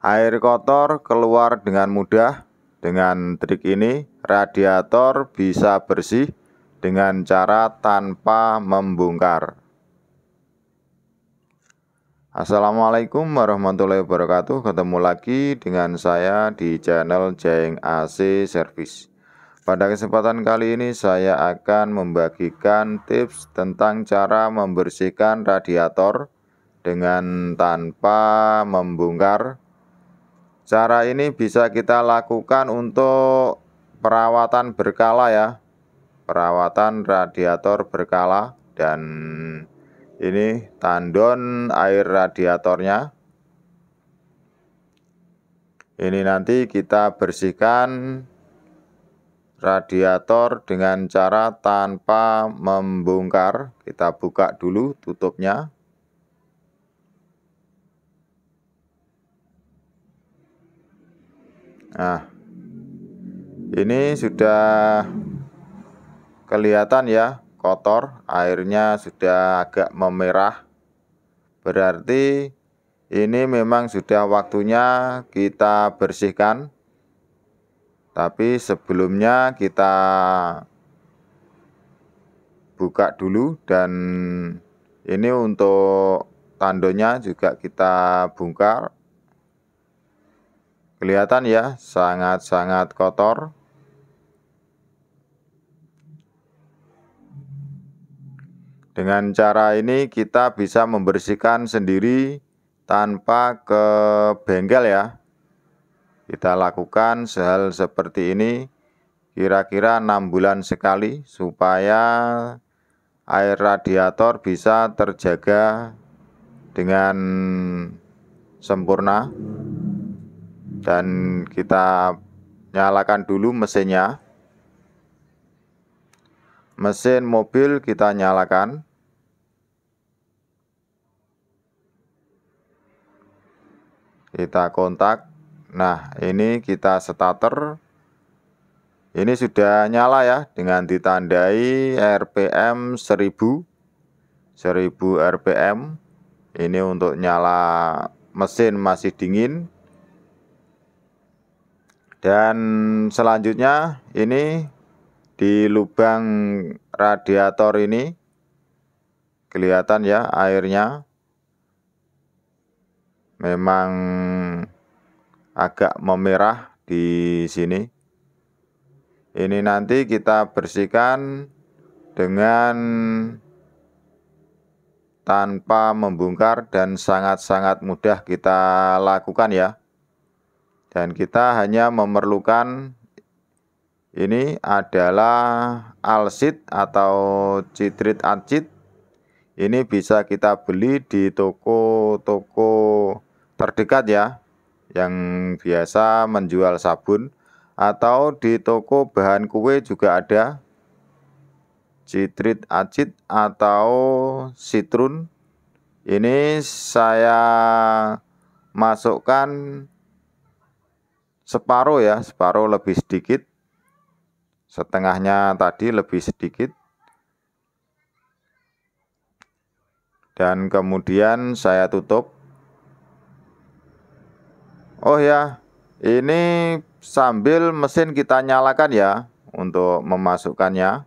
Air kotor keluar dengan mudah. Dengan trik ini, radiator bisa bersih dengan cara tanpa membongkar. Assalamualaikum warahmatullahi wabarakatuh. Ketemu lagi dengan saya di channel Jeng AC Service. Pada kesempatan kali ini saya akan membagikan tips tentang cara membersihkan radiator dengan tanpa membongkar Cara ini bisa kita lakukan untuk perawatan berkala ya. Perawatan radiator berkala dan ini tandon air radiatornya. Ini nanti kita bersihkan radiator dengan cara tanpa membongkar. Kita buka dulu tutupnya. Nah, ini sudah kelihatan ya kotor, airnya sudah agak memerah. Berarti ini memang sudah waktunya kita bersihkan. Tapi sebelumnya kita buka dulu dan ini untuk tandonya juga kita bongkar Kelihatan ya, sangat-sangat kotor. Dengan cara ini kita bisa membersihkan sendiri tanpa ke bengkel ya. Kita lakukan sehal seperti ini kira-kira -kira bulan sekali supaya air radiator bisa terjaga dengan sempurna dan kita nyalakan dulu mesinnya mesin mobil kita nyalakan kita kontak nah ini kita starter ini sudah nyala ya dengan ditandai RPM 1000 1000 RPM ini untuk nyala mesin masih dingin dan selanjutnya ini di lubang radiator ini kelihatan ya airnya memang agak memerah di sini ini nanti kita bersihkan dengan tanpa membongkar dan sangat-sangat mudah kita lakukan ya dan kita hanya memerlukan ini adalah alsit atau citrit acid. Ini bisa kita beli di toko-toko terdekat ya, yang biasa menjual sabun atau di toko bahan kue juga ada citrit acid atau citrun. Ini saya masukkan separuh ya, separuh lebih sedikit. Setengahnya tadi lebih sedikit. Dan kemudian saya tutup. Oh ya, ini sambil mesin kita nyalakan ya untuk memasukkannya.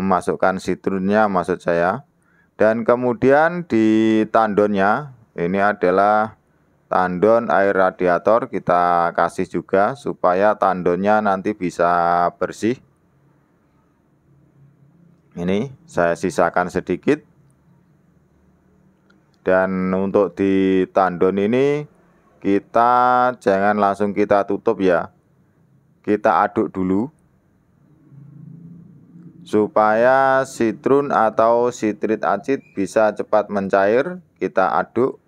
Memasukkan sitrunnya maksud saya. Dan kemudian di tandonnya, ini adalah tandon air radiator kita kasih juga supaya tandonnya nanti bisa bersih ini saya sisakan sedikit dan untuk di tandon ini kita jangan langsung kita tutup ya kita aduk dulu supaya sitrun atau sitrit acid bisa cepat mencair kita aduk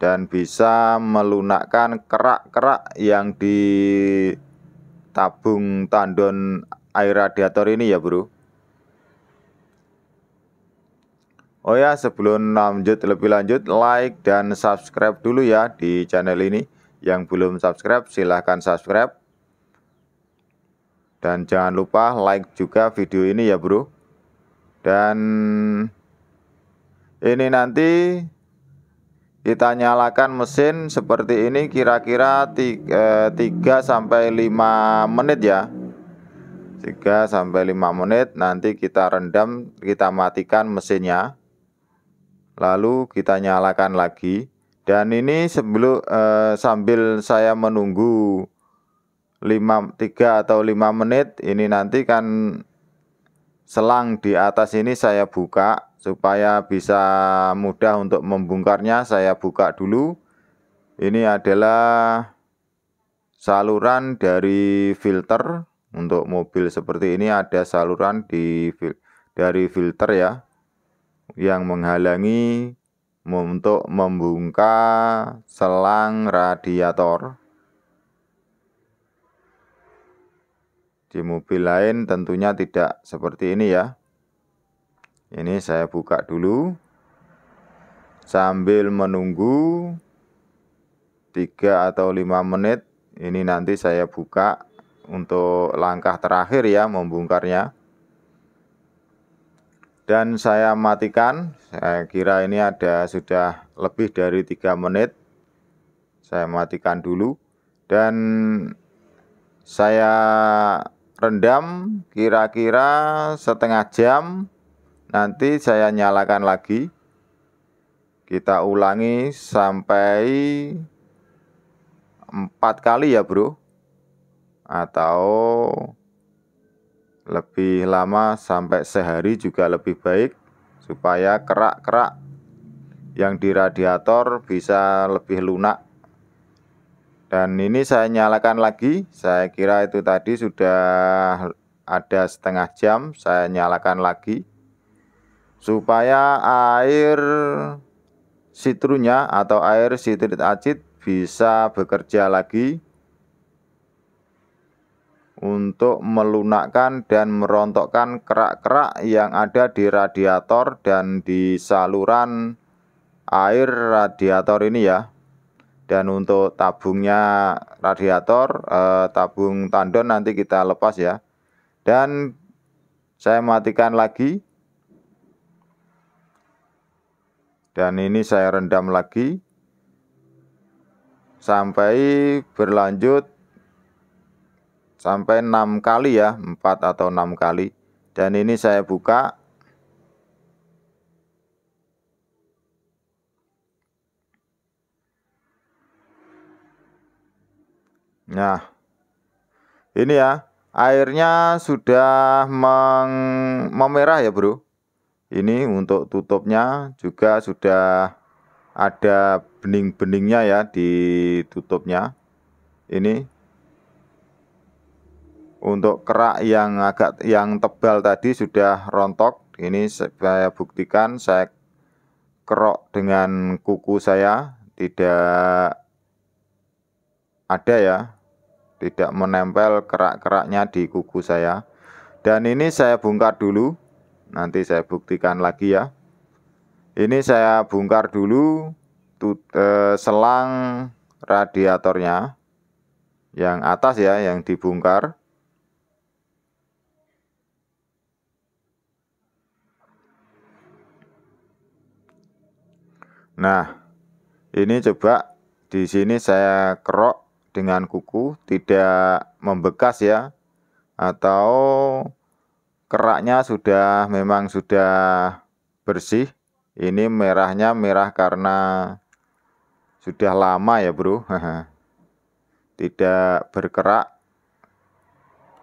dan bisa melunakkan kerak-kerak yang di tabung tandon air radiator ini ya bro Oh ya sebelum lanjut lebih lanjut like dan subscribe dulu ya di channel ini Yang belum subscribe silahkan subscribe Dan jangan lupa like juga video ini ya bro Dan ini nanti kita nyalakan mesin seperti ini kira-kira 3 eh, sampai 5 menit ya 3 sampai 5 menit nanti kita rendam kita matikan mesinnya lalu kita nyalakan lagi dan ini sebelum eh, sambil saya menunggu 5 3 atau 5 menit ini nanti kan selang di atas ini saya buka supaya bisa mudah untuk membongkarnya saya buka dulu ini adalah saluran dari filter untuk mobil seperti ini ada saluran di dari filter ya yang menghalangi untuk membuka selang radiator di mobil lain tentunya tidak seperti ini ya ini saya buka dulu sambil menunggu tiga atau lima menit ini nanti saya buka untuk langkah terakhir ya membongkarnya dan saya matikan saya kira ini ada sudah lebih dari tiga menit saya matikan dulu dan saya rendam kira-kira setengah jam Nanti saya nyalakan lagi. Kita ulangi sampai empat kali ya bro. Atau lebih lama sampai sehari juga lebih baik. Supaya kerak-kerak yang di radiator bisa lebih lunak dan ini saya nyalakan lagi saya kira itu tadi sudah ada setengah jam saya nyalakan lagi supaya air sitrunya atau air sitrit acid bisa bekerja lagi untuk melunakkan dan merontokkan kerak-kerak yang ada di radiator dan di saluran air radiator ini ya dan untuk tabungnya radiator eh, tabung tandon nanti kita lepas ya dan saya matikan lagi Dan ini saya rendam lagi sampai berlanjut sampai enam kali ya, empat atau enam kali. Dan ini saya buka Nah, ini ya, airnya sudah memerah ya, Bro. Ini untuk tutupnya juga sudah ada bening-beningnya ya di tutupnya. Ini untuk kerak yang agak yang tebal tadi sudah rontok. Ini saya buktikan saya kerok dengan kuku saya tidak ada ya tidak menempel kerak-keraknya di kuku saya dan ini saya bongkar dulu Nanti saya buktikan lagi ya. Ini saya bongkar dulu tut, eh, selang radiatornya. Yang atas ya, yang dibongkar. Nah, ini coba di sini saya kerok dengan kuku, tidak membekas ya, atau keraknya sudah memang sudah bersih ini merahnya merah karena sudah lama ya bro tidak berkerak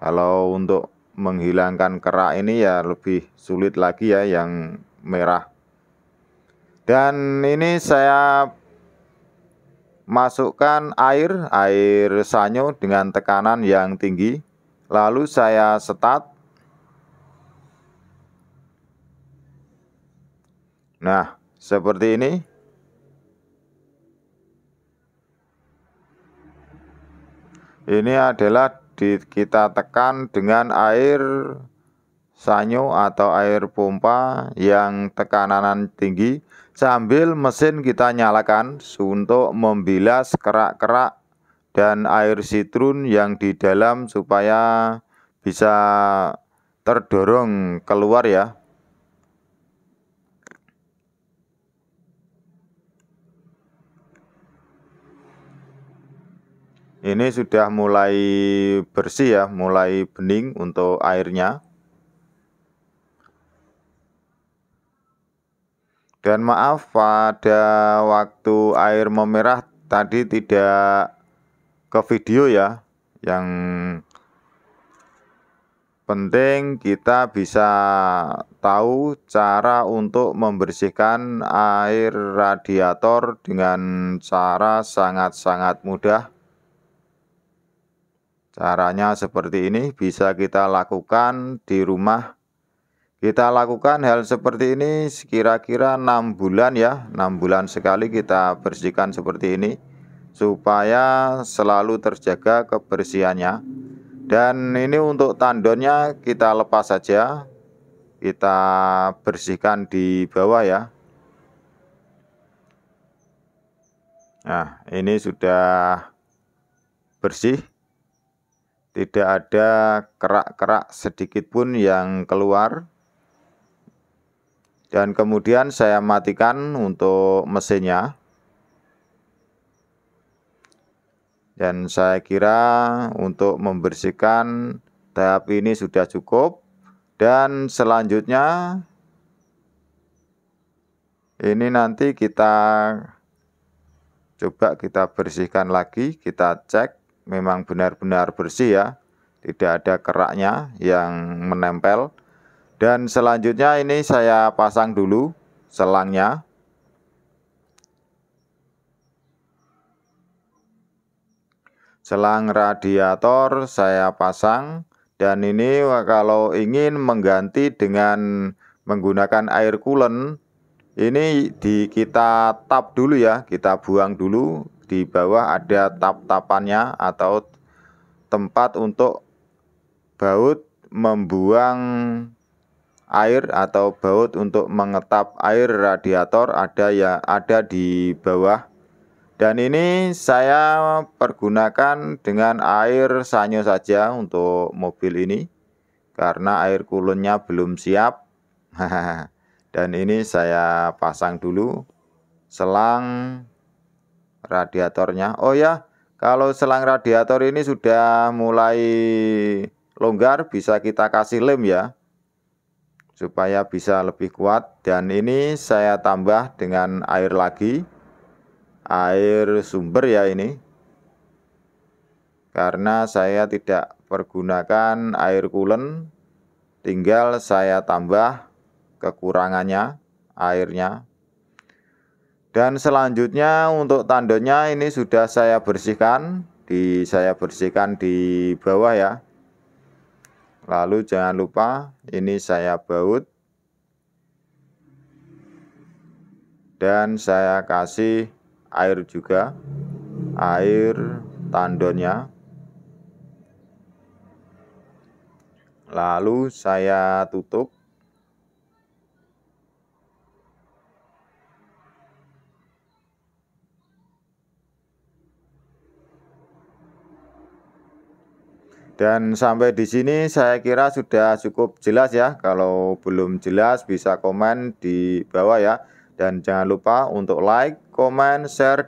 kalau untuk menghilangkan kerak ini ya lebih sulit lagi ya yang merah dan ini saya masukkan air air sanyo dengan tekanan yang tinggi lalu saya setat Nah, seperti ini. Ini adalah di, kita tekan dengan air sanyo atau air pompa yang tekanan tinggi sambil mesin kita nyalakan untuk membilas kerak-kerak dan air sitrun yang di dalam supaya bisa terdorong keluar ya Ini sudah mulai bersih ya, mulai bening untuk airnya. Dan maaf pada waktu air memerah tadi tidak ke video ya. Yang penting kita bisa tahu cara untuk membersihkan air radiator dengan cara sangat-sangat mudah Caranya seperti ini bisa kita lakukan di rumah. Kita lakukan hal seperti ini kira-kira 6 bulan ya. 6 bulan sekali kita bersihkan seperti ini supaya selalu terjaga kebersihannya. Dan ini untuk tandonnya kita lepas saja. Kita bersihkan di bawah ya. Nah, ini sudah bersih tidak ada kerak-kerak sedikit pun yang keluar dan kemudian saya matikan untuk mesinnya dan saya kira untuk membersihkan tahap ini sudah cukup dan selanjutnya ini nanti kita coba kita bersihkan lagi kita cek memang benar-benar bersih ya tidak ada keraknya yang menempel dan selanjutnya ini saya pasang dulu selangnya selang radiator saya pasang dan ini kalau ingin mengganti dengan menggunakan air coolant ini di kita tap dulu ya kita buang dulu di bawah ada tap-tapannya atau tempat untuk baut membuang air atau baut untuk mengetap air radiator ada ya ada di bawah dan ini saya pergunakan dengan air sanyo saja untuk mobil ini karena air kulonnya belum siap dan ini saya pasang dulu selang radiatornya. Oh ya, kalau selang radiator ini sudah mulai longgar, bisa kita kasih lem ya. Supaya bisa lebih kuat. Dan ini saya tambah dengan air lagi. Air sumber ya ini. Karena saya tidak pergunakan air coolant, tinggal saya tambah kekurangannya airnya dan selanjutnya untuk tandonya ini sudah saya bersihkan di saya bersihkan di bawah ya. Lalu jangan lupa ini saya baut dan saya kasih air juga air tandonya. lalu saya tutup Dan sampai di sini saya kira sudah cukup jelas ya. Kalau belum jelas bisa komen di bawah ya. Dan jangan lupa untuk like, komen, share,